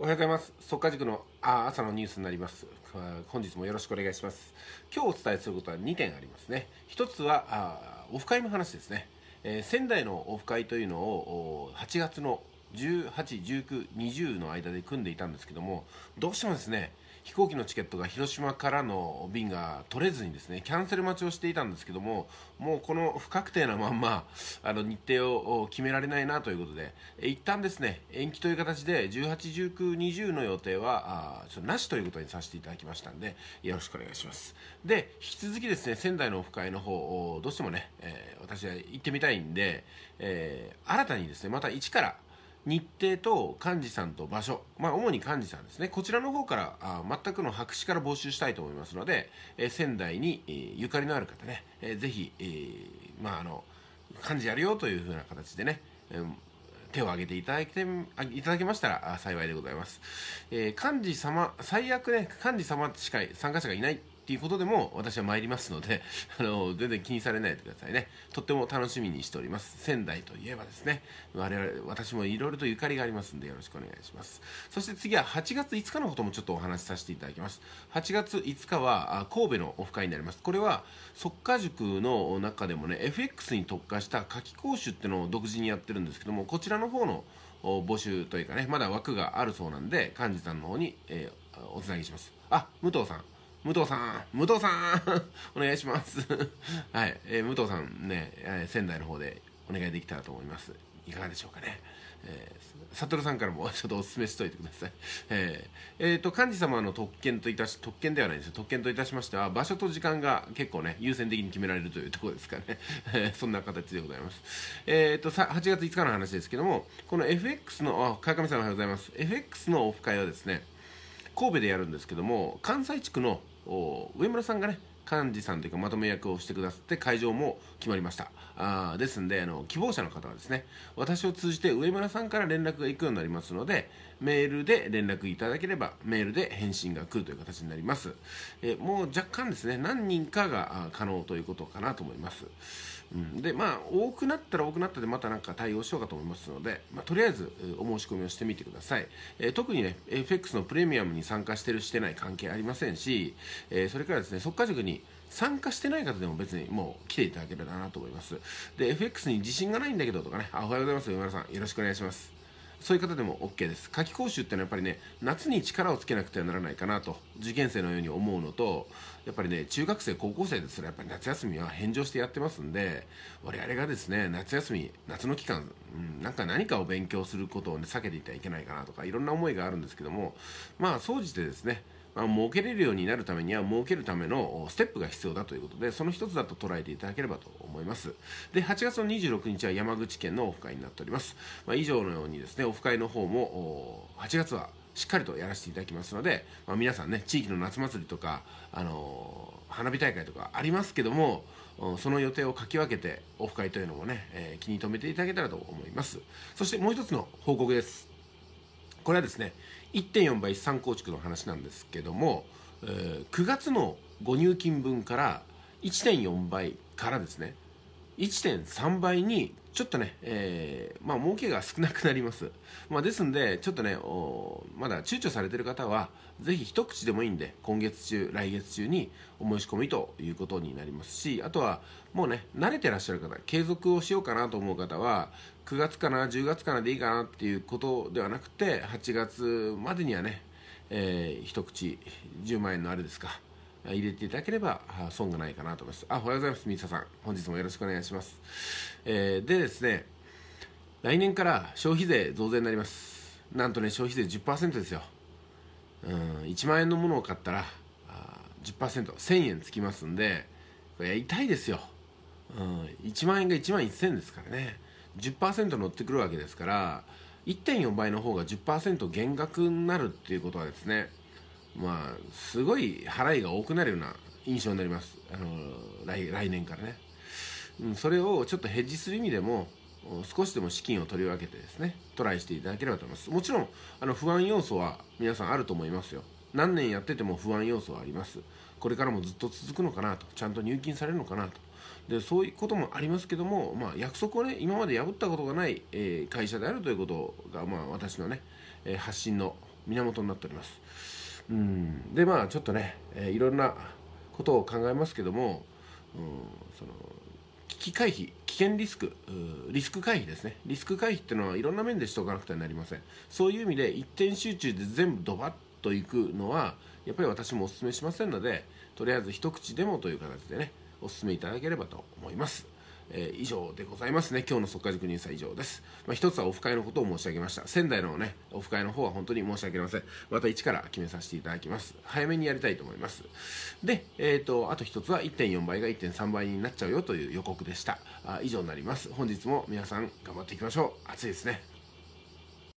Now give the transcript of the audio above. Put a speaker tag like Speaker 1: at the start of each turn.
Speaker 1: おはようございます。速稼塾のあ朝のニュースになります。本日もよろしくお願いします。今日お伝えすることは2点ありますね。1つはあオフ会の話ですね、えー、仙台のオフ会というのを8月の18、19、20の間で組んでいたんですけども、どうしてもですね、飛行機のチケットが広島からの便が取れずにですねキャンセル待ちをしていたんですけどももうこの不確定なまんまあの日程を決められないなということで一旦ですね延期という形で18、19、20の予定はあなしということにさせていただきましたんでよろしくお願いしますで引き続きですね仙台のオフ会の方どうしてもね、えー、私は行ってみたいんで、えー、新たにですねまた一から日程と幹事さんと場所、まあ、主に幹事さんですね、こちらの方からあ全くの白紙から募集したいと思いますので、えー、仙台に、えー、ゆかりのある方ね、えー、ぜひ、えー、まあ、あの幹事やるよというふうな形でね、えー手を挙げていただいていただけましたら幸いでございます。えー、幹事様、最悪ね、幹事様しか参加者がいないていうことでも私は参りますので、あの、全然気にされないでくださいね。とっても楽しみにしております。仙台といえばですね、我々、私もいろいろとゆかりがありますんでよろしくお願いします。そして次は8月5日のこともちょっとお話しさせていただきます。8月5日は神戸のオフ会になります。これは、即家塾の中でもね、FX に特化した夏季講習ってのを独自にやってるんですけども、こちらの方の募集というかね、まだ枠があるそうなんで、幹事さんの方に、えー、おつなぎします。あ、武藤さん。武藤さん、武藤さん、お願いします。はい、えー、武藤さんね、えー、仙台の方でお願いできたらと思います。いかがでしょうかね。えー、サトルさんからも ちょっとお勧めしといてください。えー、えー、と、幹事様の特権といたし、特権ではないんですよ。特権といたしましては、場所と時間が結構ね、優先的に決められるというところですかね。えそんな形でございます。えっ、ー、と、さ、8月5日の話ですけども、この FX の、あ、川上さんおはようございます。FX のオフ会はですね、神戸でやるんですけども関西地区の上村さんがね幹事さんというかまとめ役をしてくださって会場も決まりましたあですんであの希望者の方はですね私を通じて上村さんから連絡が行くようになりますのでメールで連絡いただければメールで返信が来るという形になりますえもう若干ですね何人かが可能ということかなと思いますうん、でまあ多くなったら多くなったでまたなんか対応しようかと思いますので、まあ、とりあえずお申し込みをしてみてください、えー、特にね FX のプレミアムに参加してるしてない関係ありませんし、えー、それからですね速稼塾に参加してない方でも別にもう来ていただければなと思いますで FX に自信がないんだけどとかねあおはようございます梅村さんよろしくお願いしますそういう方でも OK です。夏期講習ってのはやっぱりね、夏に力をつけなくてはならないかなと、受験生のように思うのと、やっぱりね、中学生、高校生ですらやっぱり夏休みは返上してやってますんで、我々がですね、夏休み、夏の期間、うん、なんか何かを勉強することをね、避けていてはいけないかなとか、いろんな思いがあるんですけども、まあ、総じてですね、あ儲けれるようになるためには儲けるためのステップが必要だということでその一つだと捉えていただければと思いますで8月の26日は山口県のオフ会になっております、まあ、以上のようにですねオフ会の方も8月はしっかりとやらせていただきますので、まあ、皆さんね地域の夏祭りとか、あのー、花火大会とかありますけどもその予定をかき分けてオフ会というのもね、えー、気に留めていただけたらと思いますそしてもう一つの報告ですこれはですね1.4倍資産構築の話なんですけども、えー、9月のご入金分から1.4倍からですね1.3倍にちょっとね、えー、まあ儲けが少なくなります。まあ、ですんで、ちょっとね、まだ躊躇されてる方は、ぜひ一口でもいいんで、今月中、来月中にお申し込みということになりますし、あとはもうね、慣れてらっしゃる方、継続をしようかなと思う方は、9月かな、10月かなでいいかなっていうことではなくて、8月までにはね、えー、一口10万円のあれですか、入れていただければ損がないかなと思います。あ、おはようございます。ミサさん。本日もよろしくお願いします。えー、でですね、来年から消費税増税になります。なんとね、消費税10%ですよ。うん、1万円のものを買ったら、10%、1000円つきますんで、これ痛いですよ。うん、1万円が1万1000円ですからね。10%乗ってくるわけですから、1.4倍の方が10%減額になるっていうことはですね、まあ、すごい払いが多くなるような印象になります。あの来、来年からね。うん、それをちょっとヘッジする意味でも、少しでも資金を取り分けてですね、トライしていただければと思います。もちろん、あの、不安要素は皆さんあると思いますよ。何年やってても不安要素はあります。これからもずっと続くのかなと、ちゃんと入金されるのかなと。でそういうこともありますけども、まあ、約束をね今まで破ったことがない、えー、会社であるということが、まあ、私のね、えー、発信の源になっております。うんでまあちょっとね、えー、いろんなことを考えますけども、うん、その危機回避危険リスクリスク回避ですねリスク回避っていうのはいろんな面でしておかなくてはなりませんそういう意味で一点集中で全部ドバッといくのはやっぱり私もお勧めしませんのでとりあえず一口でもという形でねお勧めいただければと思いますえー、以上でございますね今日の即価塾入社以上です、まあ、一つはオフ会のことを申し上げました仙台のねオフ会の方は本当に申し訳ありませんまた一から決めさせていただきます早めにやりたいと思いますでえっ、ー、とあと一つは1.4倍が1.3倍になっちゃうよという予告でしたあ以上になります本日も皆さん頑張っていきましょう暑いですね